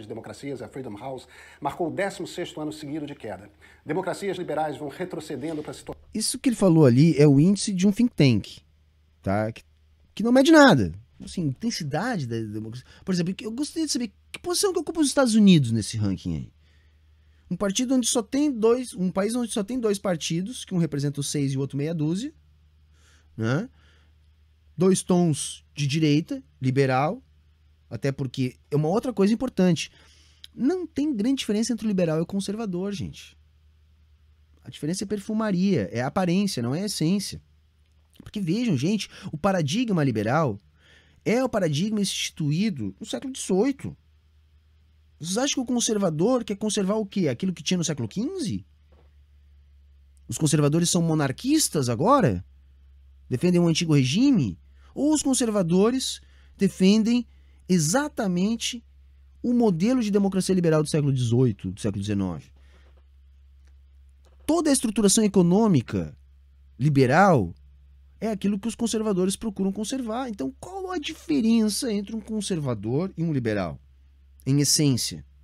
de democracias, a Freedom House, marcou o 16 ano seguido de queda. Democracias liberais vão retrocedendo para a situação. Isso que ele falou ali é o índice de um think tank, tá? que, que não mede nada. Assim, intensidade da democracia. Por exemplo, eu gostaria de saber que posição que ocupa os Estados Unidos nesse ranking aí. Um partido onde só tem dois. Um país onde só tem dois partidos, que um representa os seis e o outro meia dúzia. Né? Dois tons de direita, liberal, até porque é uma outra coisa importante. Não tem grande diferença entre o liberal e o conservador, gente. A diferença é perfumaria, é aparência, não é essência. Porque vejam, gente, o paradigma liberal é o paradigma instituído no século XVIII. Vocês acham que o conservador quer conservar o quê? Aquilo que tinha no século XV? Os conservadores são monarquistas agora? Defendem um antigo regime? Ou os conservadores defendem exatamente o modelo de democracia liberal do século XVIII, do século XIX. Toda a estruturação econômica liberal é aquilo que os conservadores procuram conservar. Então, qual a diferença entre um conservador e um liberal? Em essência,